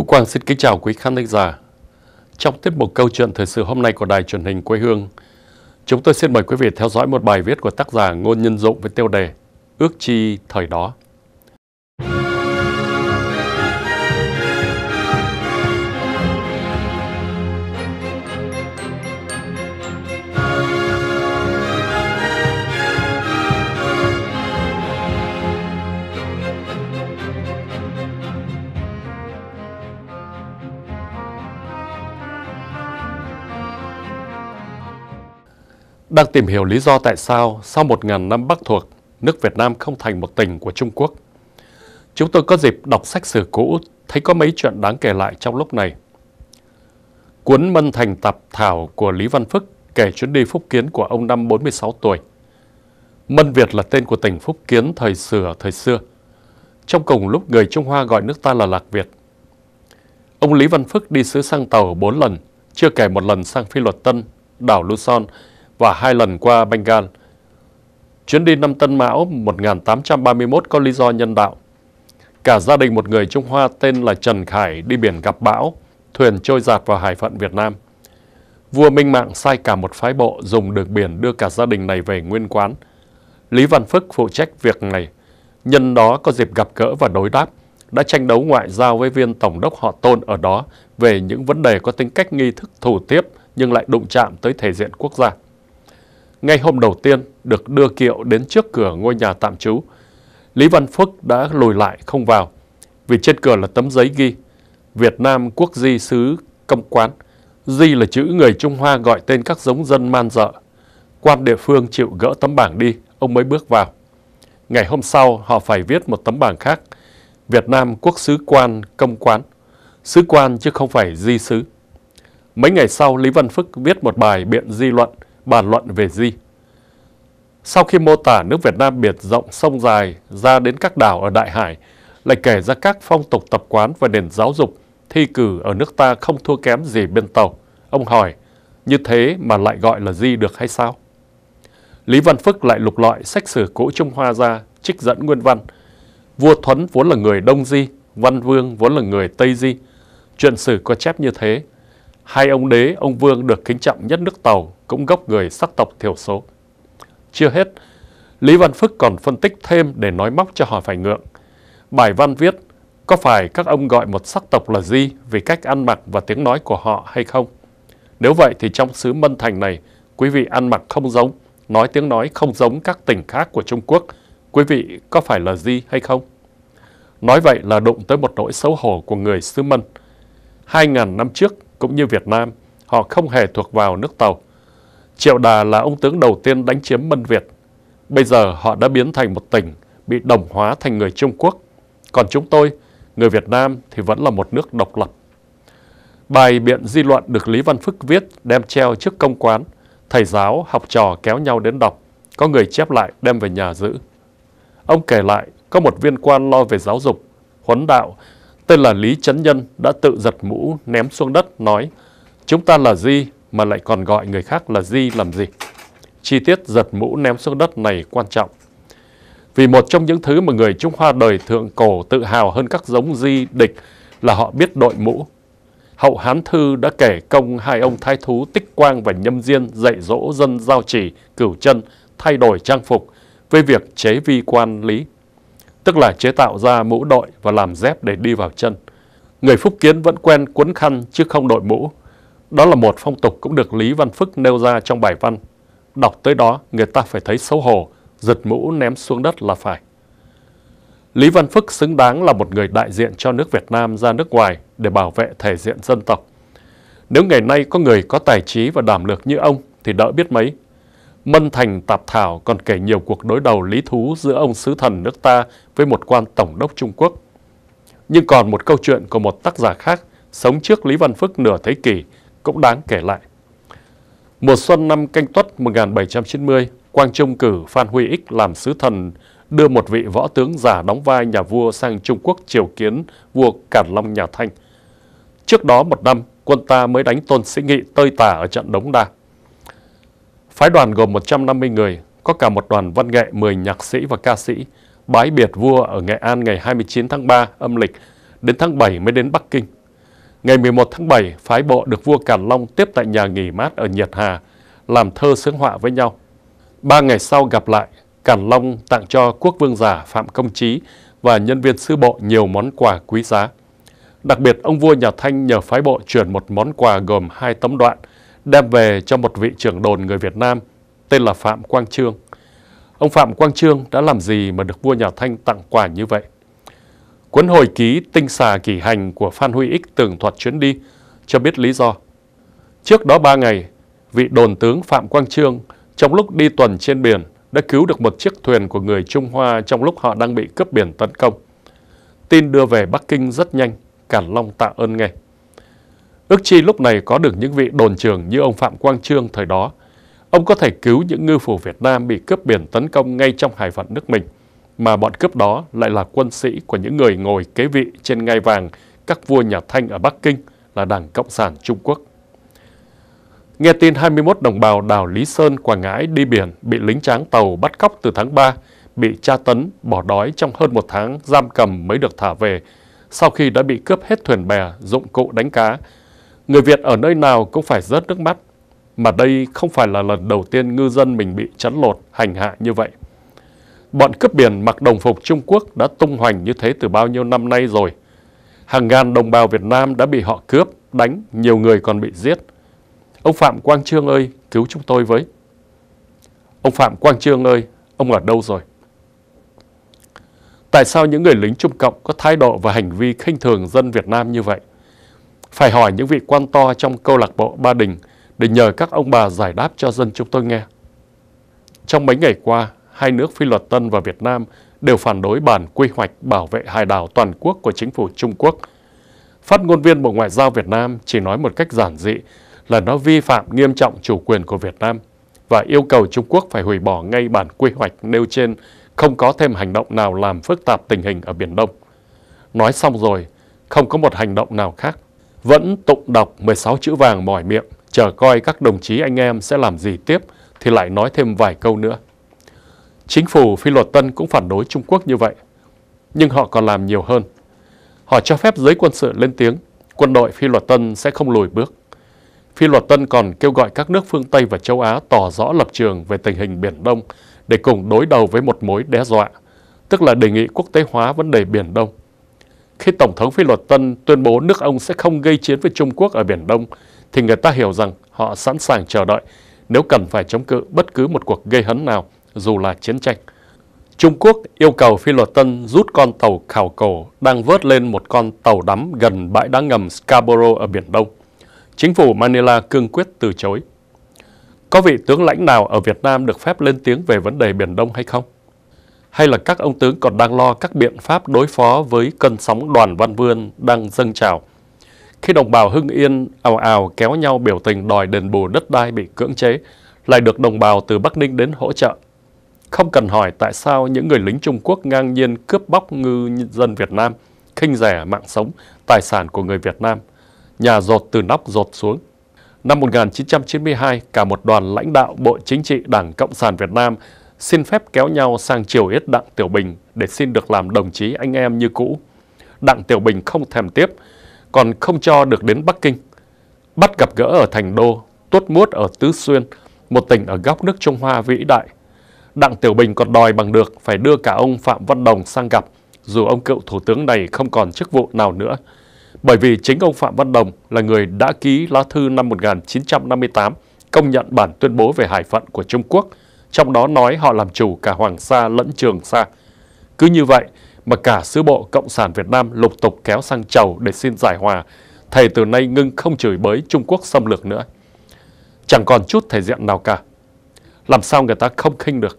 Phú Quang xin kính chào quý khán thính giả. Trong tiết mục câu chuyện thời sự hôm nay của Đài truyền hình quê hương, chúng tôi xin mời quý vị theo dõi một bài viết của tác giả Ngôn Nhân Dụng với tiêu đề Ước chi thời đó. đang tìm hiểu lý do tại sao sau 1.000 năm Bắc thuộc, nước Việt Nam không thành một tỉnh của Trung Quốc. Chúng tôi có dịp đọc sách sử cũ, thấy có mấy chuyện đáng kể lại trong lúc này. Cuốn Mân Thành tập Thảo của Lý Văn Phức kể chuyến đi Phúc Kiến của ông năm 46 tuổi. Mân Việt là tên của tỉnh Phúc Kiến thời sửa thời xưa. Trong cùng lúc người Trung Hoa gọi nước ta là Lạc Việt. Ông Lý Văn Phức đi sứ sang tàu 4 lần, chưa kể một lần sang Phi Luật Tân, đảo Luzon, và hai lần qua Bengal. Chuyến đi năm Tân Mão 1831 có lý do nhân đạo. Cả gia đình một người Trung Hoa tên là Trần Khải đi biển gặp bão, thuyền trôi giạt vào hải phận Việt Nam. Vua Minh Mạng sai cả một phái bộ dùng đường biển đưa cả gia đình này về nguyên quán. Lý Văn Phức phụ trách việc này. Nhân đó có dịp gặp gỡ và đối đáp, đã tranh đấu ngoại giao với viên tổng đốc họ tôn ở đó về những vấn đề có tính cách nghi thức thủ tiếp nhưng lại đụng chạm tới thể diện quốc gia. Ngay hôm đầu tiên được đưa Kiệu đến trước cửa ngôi nhà tạm trú, Lý Văn Phước đã lùi lại không vào vì trên cửa là tấm giấy ghi Việt Nam quốc di sứ công quán. Di là chữ người Trung Hoa gọi tên các giống dân man dợ. Quan địa phương chịu gỡ tấm bảng đi, ông mới bước vào. Ngày hôm sau, họ phải viết một tấm bảng khác. Việt Nam quốc sứ quan công quán. Sứ quan chứ không phải di sứ. Mấy ngày sau, Lý Văn Phức viết một bài biện di luận – bàn luận về Di. Sau khi mô tả nước Việt Nam biển rộng sông dài ra đến các đảo ở Đại Hải, lại kể ra các phong tục tập quán và nền giáo dục thi cử ở nước ta không thua kém gì bên tàu. Ông hỏi, như thế mà lại gọi là Di được hay sao? Lý Văn Phức lại lục lọi sách sử cũ Trung Hoa ra, trích dẫn nguyên văn. Vua Thuấn vốn là người Đông Di, Văn Vương vốn là người Tây Di. Chuyện sử có chép như thế, hai ông đế, ông vương được kính trọng nhất nước Tàu cũng gốc người sắc tộc thiểu số. Chưa hết, Lý Văn Phức còn phân tích thêm để nói móc cho họ phải ngượng. Bài văn viết, có phải các ông gọi một sắc tộc là gì vì cách ăn mặc và tiếng nói của họ hay không? Nếu vậy thì trong xứ Mân Thành này, quý vị ăn mặc không giống, nói tiếng nói không giống các tỉnh khác của Trung Quốc, quý vị có phải là gì hay không? Nói vậy là đụng tới một nỗi xấu hổ của người xứ Mân. Hai ngàn năm trước, cũng như Việt Nam, họ không hề thuộc vào nước Tàu. Triệu Đà là ông tướng đầu tiên đánh chiếm Mân Việt. Bây giờ họ đã biến thành một tỉnh, bị đồng hóa thành người Trung Quốc. Còn chúng tôi, người Việt Nam thì vẫn là một nước độc lập. Bài biện di luận được Lý Văn Phức viết đem treo trước công quán. Thầy giáo, học trò kéo nhau đến đọc. Có người chép lại đem về nhà giữ. Ông kể lại, có một viên quan lo về giáo dục, huấn đạo, tên là Lý chấn Nhân đã tự giật mũ ném xuống đất nói Chúng ta là Di mà lại còn gọi người khác là Di làm gì? Chi tiết giật mũ ném xuống đất này quan trọng. Vì một trong những thứ mà người Trung Hoa đời thượng cổ tự hào hơn các giống Di địch là họ biết đội mũ. Hậu Hán Thư đã kể công hai ông thái thú Tích Quang và Nhâm Diên dạy dỗ dân giao chỉ, cửu chân, thay đổi trang phục với việc chế vi quan lý tức là chế tạo ra mũ đội và làm dép để đi vào chân. Người Phúc Kiến vẫn quen quấn khăn chứ không đội mũ. Đó là một phong tục cũng được Lý Văn Phức nêu ra trong bài văn. Đọc tới đó, người ta phải thấy xấu hổ, giật mũ ném xuống đất là phải. Lý Văn Phức xứng đáng là một người đại diện cho nước Việt Nam ra nước ngoài để bảo vệ thể diện dân tộc. Nếu ngày nay có người có tài trí và đảm lược như ông thì đỡ biết mấy. Mân Thành Tạp Thảo còn kể nhiều cuộc đối đầu lý thú giữa ông sứ thần nước ta với một quan tổng đốc Trung Quốc. Nhưng còn một câu chuyện của một tác giả khác sống trước Lý Văn Phức nửa thế kỷ cũng đáng kể lại. Mùa xuân năm canh tuất 1790, Quang Trung cử Phan Huy Ích làm sứ thần đưa một vị võ tướng giả đóng vai nhà vua sang Trung Quốc triều kiến vua Càn Long nhà Thanh. Trước đó một năm, quân ta mới đánh Tôn Sĩ Nghị tơi tả ở trận Đống Đa. Phái đoàn gồm 150 người, có cả một đoàn văn nghệ 10 nhạc sĩ và ca sĩ, bái biệt vua ở Nghệ An ngày 29 tháng 3 âm lịch, đến tháng 7 mới đến Bắc Kinh. Ngày 11 tháng 7, phái bộ được vua Càn Long tiếp tại nhà nghỉ mát ở nhật Hà, làm thơ sướng họa với nhau. Ba ngày sau gặp lại, Càn Long tặng cho quốc vương giả Phạm Công Trí và nhân viên sứ bộ nhiều món quà quý giá. Đặc biệt, ông vua nhà Thanh nhờ phái bộ chuyển một món quà gồm hai tấm đoạn – đem về cho một vị trưởng đồn người Việt Nam tên là Phạm Quang Trương. Ông Phạm Quang Trương đã làm gì mà được vua nhà Thanh tặng quà như vậy? Cuốn hồi ký Tinh xà kỷ hành của Phan Huy Ích tường thuật chuyến đi cho biết lý do. Trước đó 3 ngày, vị đồn tướng Phạm Quang Trương trong lúc đi tuần trên biển đã cứu được một chiếc thuyền của người Trung Hoa trong lúc họ đang bị cướp biển tấn công. Tin đưa về Bắc Kinh rất nhanh, Cản Long tạ ơn ngay. Ước chi lúc này có được những vị đồn trường như ông Phạm Quang Trương thời đó. Ông có thể cứu những ngư phủ Việt Nam bị cướp biển tấn công ngay trong hải phận nước mình, mà bọn cướp đó lại là quân sĩ của những người ngồi kế vị trên ngai vàng các vua nhà Thanh ở Bắc Kinh là Đảng Cộng sản Trung Quốc. Nghe tin 21 đồng bào đảo Lý Sơn, Quảng Ngãi đi biển bị lính tráng tàu bắt cóc từ tháng 3, bị tra tấn, bỏ đói trong hơn một tháng giam cầm mới được thả về, sau khi đã bị cướp hết thuyền bè, dụng cụ đánh cá, Người Việt ở nơi nào cũng phải rớt nước mắt, mà đây không phải là lần đầu tiên ngư dân mình bị chấn lột, hành hạ như vậy. Bọn cướp biển mặc đồng phục Trung Quốc đã tung hoành như thế từ bao nhiêu năm nay rồi. Hàng ngàn đồng bào Việt Nam đã bị họ cướp, đánh, nhiều người còn bị giết. Ông Phạm Quang Trương ơi, cứu chúng tôi với. Ông Phạm Quang Trương ơi, ông ở đâu rồi? Tại sao những người lính Trung Cộng có thái độ và hành vi khinh thường dân Việt Nam như vậy? phải hỏi những vị quan to trong câu lạc bộ Ba Đình để nhờ các ông bà giải đáp cho dân chúng tôi nghe. Trong mấy ngày qua, hai nước Phi Luật Tân và Việt Nam đều phản đối bản quy hoạch bảo vệ hải đảo toàn quốc của chính phủ Trung Quốc. Phát ngôn viên Bộ Ngoại giao Việt Nam chỉ nói một cách giản dị là nó vi phạm nghiêm trọng chủ quyền của Việt Nam và yêu cầu Trung Quốc phải hủy bỏ ngay bản quy hoạch nêu trên, không có thêm hành động nào làm phức tạp tình hình ở Biển Đông. Nói xong rồi, không có một hành động nào khác vẫn tụng đọc 16 chữ vàng mỏi miệng, chờ coi các đồng chí anh em sẽ làm gì tiếp thì lại nói thêm vài câu nữa. Chính phủ phi luật tân cũng phản đối Trung Quốc như vậy, nhưng họ còn làm nhiều hơn. Họ cho phép giới quân sự lên tiếng, quân đội phi luật tân sẽ không lùi bước. Phi luật tân còn kêu gọi các nước phương Tây và châu Á tỏ rõ lập trường về tình hình Biển Đông để cùng đối đầu với một mối đe dọa, tức là đề nghị quốc tế hóa vấn đề Biển Đông khi Tổng thống Phi Luật Tân tuyên bố nước ông sẽ không gây chiến với Trung Quốc ở Biển Đông, thì người ta hiểu rằng họ sẵn sàng chờ đợi nếu cần phải chống cự bất cứ một cuộc gây hấn nào, dù là chiến tranh. Trung Quốc yêu cầu Phi Luật Tân rút con tàu khảo cổ đang vớt lên một con tàu đắm gần bãi đá ngầm Scarborough ở Biển Đông. Chính phủ Manila cương quyết từ chối. Có vị tướng lãnh nào ở Việt Nam được phép lên tiếng về vấn đề Biển Đông hay không? hay là các ông tướng còn đang lo các biện pháp đối phó với cơn sóng đoàn văn vươn đang dâng trào. Khi đồng bào Hưng Yên ào ào kéo nhau biểu tình đòi đền bù đất đai bị cưỡng chế, lại được đồng bào từ Bắc Ninh đến hỗ trợ. Không cần hỏi tại sao những người lính Trung Quốc ngang nhiên cướp bóc ngư dân Việt Nam, khinh rẻ mạng sống, tài sản của người Việt Nam, nhà rột từ nóc rột xuống. Năm 1992, cả một đoàn lãnh đạo Bộ Chính trị Đảng Cộng sản Việt Nam xin phép kéo nhau sang triều yết Đặng Tiểu Bình để xin được làm đồng chí anh em như cũ. Đặng Tiểu Bình không thèm tiếp, còn không cho được đến Bắc Kinh. Bắt gặp gỡ ở Thành Đô, tuốt muốt ở Tứ Xuyên, một tỉnh ở góc nước Trung Hoa vĩ đại. Đặng Tiểu Bình còn đòi bằng được phải đưa cả ông Phạm Văn Đồng sang gặp, dù ông cựu thủ tướng này không còn chức vụ nào nữa. Bởi vì chính ông Phạm Văn Đồng là người đã ký lá thư năm 1958 công nhận bản tuyên bố về hải phận của Trung Quốc – trong đó nói họ làm chủ cả Hoàng Sa lẫn Trường Sa. Cứ như vậy mà cả sứ bộ Cộng sản Việt Nam lục tục kéo sang chầu để xin giải hòa, thầy từ nay ngưng không chửi bới Trung Quốc xâm lược nữa. Chẳng còn chút thể diện nào cả. Làm sao người ta không khinh được?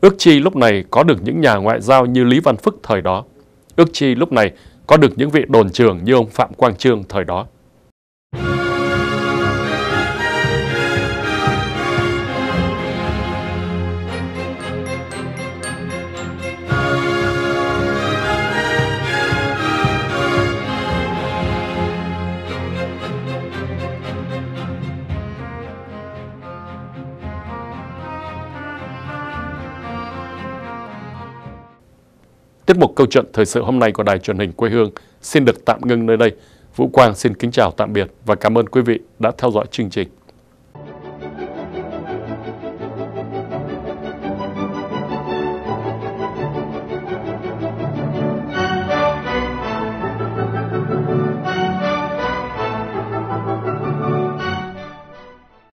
Ước chi lúc này có được những nhà ngoại giao như Lý Văn Phức thời đó. Ước chi lúc này có được những vị đồn trưởng như ông Phạm Quang Trương thời đó. Tiết mục câu chuyện thời sự hôm nay của Đài truyền hình quê hương xin được tạm ngưng nơi đây. Vũ Quang xin kính chào tạm biệt và cảm ơn quý vị đã theo dõi chương trình.